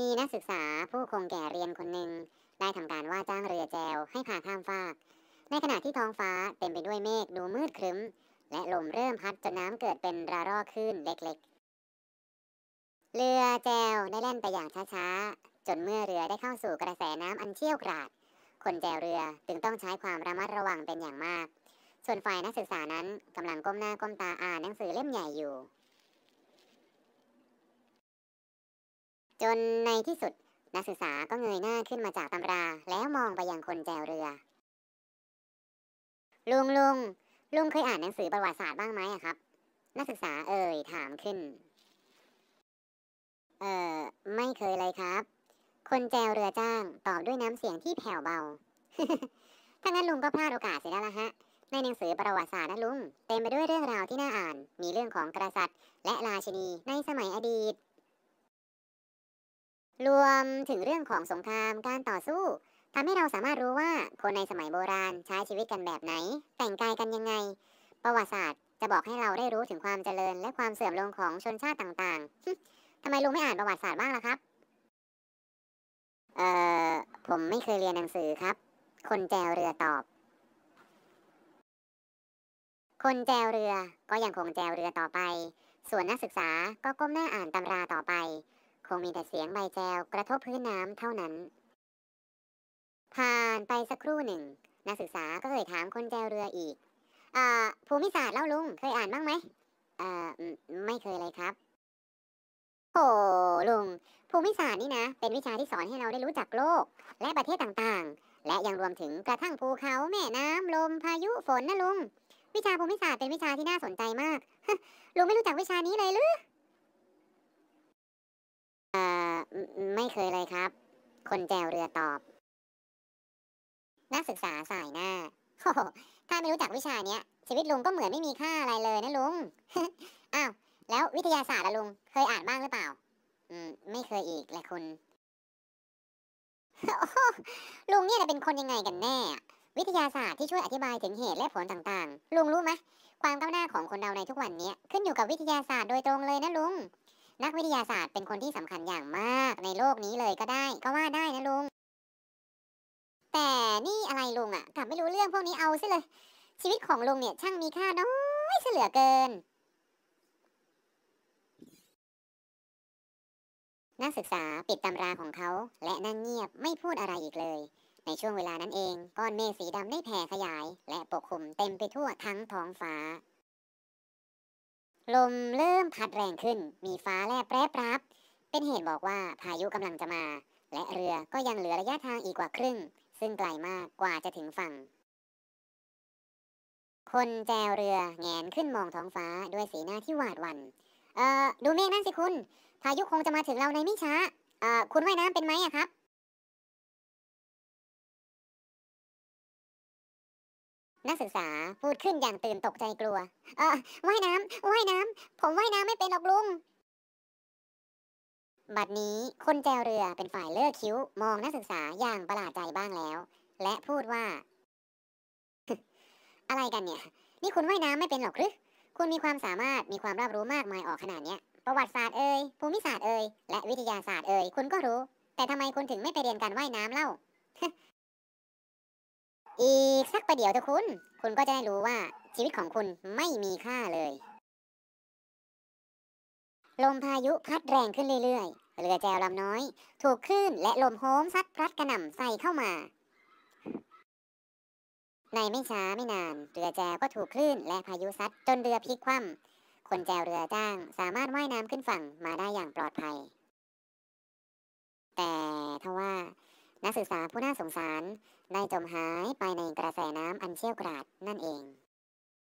มีนักศึกษาผู้คงแก่เรียนคนหนึ่งได้ทาการว่าจ้างเรือแจวให้พาข้ามฟาก ในขณะที่ท้องฟ้าเต็มไปด้วยเมฆดูมืดครึ้มและลมเริ่มพัดจนน้ำเกิดเป็นระรอกขึ้นเล็กๆ เรือแจวได้แล่นไปอย่างช้าๆ จนเมื่อเรือได้เข้าสู่กระแสน้ำอันเชี่ยวกราด คนแจวเรือจึงต้องใช้ความระมัดระวังเป็นอย่างมาก ส่วนฝ่ายนักศึกษานั้นกำลังก้มหน้าก้มตาอ่านหนังสือเล่มใหญ่อยู่จนในที่สุดนักศึกษาก็เงยหน้าขึ้นมาจากตำรา แล้วมองไปยังคนแจวเรือ ลุงลุงลุงเคยอ่านหนังสือประวัติศาสตร์บ้างไหมครับ นักศึกษาเอ่ยถามขึ้น เอ่อไม่เคยเลยครับ คนแจวเรือจ้าง ตอบด้วยน้ำเสียงที่แผ่วเบา ถ้างั้นลุงก็พลาดโอกาสเสียแล้วละฮะในหนังสือประวัติศาสตร์นะลุงเต็มไปด้วยเรื่องราวที่น่าอ่านมีเรื่องของกษัตริย์ และราชินีในสมัยอดีตรวมถึงเรื่องของสงครามการต่อสู้ทำให้เราสามารถรู้ว่าคนในสมัยโบราณใช้ชีวิตกันแบบไหน แต่งกายกันยังไง ประวัติศาสตร์จะบอกให้เราได้รู้ถึงความเจริญ และความเสื่อมลงของชนชาติต่าง ๆทำไมลุงไม่อ่านประวัติศาสตร์บ้างล่ะครับเอ่อ ผมไม่เคยเรียนหนังสือครับ คนแจวเรือตอบ คนแจวเรือก็ยังคงแจวเรือต่อไป ส่วนนักศึกษาก็ก้มหน้าอ่านตำราต่อไปคงมีแต่เสียงใบแจวกระทบพื้นน้ำเท่านั้น ผ่านไปสักครู่หนึ่ง นักศึกษาก็เคยถามคนแจวเรืออีกอ่ภูมิศาสตร์เล่าลุงเคยอ่านบ้างไหมเอ่อ ไม่เคยเลยครับโอ้ลุง ภูมิศาสตร์นี่นะ เป็นวิชาที่สอนให้เราได้รู้จักโลก และประเทศต่างๆ และยังรวมถึงกระทั่งภูเขาแม่น้ำลมพายุฝนนะลุงวิชาภูมิศาสตร์เป็นวิชาที่น่าสนใจมากลุงไม่รู้จักวิชานี้เลยหรือเออไม่เคยเลยครับ คนแจวเรือตอบ นักศึกษาสายหน้าโอ้ถ้าไม่รู้จักวิชาเนี้ย ชีวิตลุงก็เหมือนไม่มีค่าอะไรเลยนะลุงอ้าวแล้ววิทยาศาสตร์ละลุงเคยอ่านบ้างหรือเปล่า อืม ไม่เคยอีกเลยคุณลุงเนี่ยจะเป็นคนยังไงกันแน่วิทยาศาสตร์ที่ช่วยอธิบายถึงเหตุและผลต่าง ๆ ลุงรู้ไหมความก้าวหน้าของคนเราในทุกวันนี้ขึ้นอยู่กับวิทยาศาสตร์โดยตรงเลยนะลุงนักวิทยาศาสตร์เป็นคนที่สำคัญอย่างมากในโลกนี้เลยก็ได้ก็ว่าได้นะ ลุง แต่นี่อะไรลุงอะ่ะกลับไม่รู้เรื่องพวกนี้เอาซะเลย ชีวิตของลุงเนี่ยช่างมีค่าน้อยเสือเกิน นักศึกษา ปิดตำราของเขา และนั่งเงียบไม่พูดอะไรอีกเลย ในช่วงเวลานั้นเองก้อนเมฆสีดำได้แผ่ขยาย และปกคลุมเต็มไปทั่วทั้งท้องฟ้าลมเริ่มพัดแรงขึ้น มีฟ้าแลบแปรปรับเป็นเหตุบอกว่าพายุกำลังจะมา และเรือก็ยังเหลือระยะทางอีกกว่าครึ่ง ซึ่งไกลมากกว่าจะถึงฝั่ง คนแจวเรือแงนขึ้นมองท้องฟ้าด้วยสีหน้าที่หวาดหวัน่น เอ่อ ดูเมฆนั่นสิคุณ พายุคงจะมาถึงเราในไม่ช้า เอ่อ คุณว่ายน้ำเป็นไหมอะครับ นักศึกษาพูดขึ้นอย่างตื่นตกใจกลัว เอ่อว่ายน้ำว่ายน้ำบัดนี้คนแจวเรือเป็นฝ่ายเลือกคิ้ว มองนักศึกษาอย่างประหลาดใจบ้างแล้ว และพูดว่า อะไรกันเนี่ย นี่คุณว่ายน้ำไม่เป็นหรอกหรือ คุณมีความสามารถมีความรับรู้มากมายออกขนาดเนี้ย ประวัติศาสตร์เอ่ยภูมิศาสตร์เอ่ยและวิทยาศาสตร์เอ่ยคุณก็รู้ แต่ทำไมคุณถึงไม่ไปเรียนการว่ายน้ำเล่าอีกสักประเดี๋ยวเถอะคุณ คุณก็จะได้รู้ว่าชีวิตของคุณไม่มีค่าเลยลมพายุพัดแรงขึ้นเรื่อยๆ เรือแจวลำน้อย ถูกคลื่นและลมโหมซัดพัดกระหน่ำใส่เข้ามา ในไม่ช้าไม่นานเรือแจวก็ถูกคลื่นและพายุซัดจนเรือพลิกคว่ำคนแจวเรือจ้างสามารถว่ายน้ำขึ้นฝั่งมาได้อย่างปลอดภัย แต่ทว่านักศึกษาผู้น่าสงสารได้จมหายไปในกระแสน้ำอันเชี่ยวกราดนั่นเอง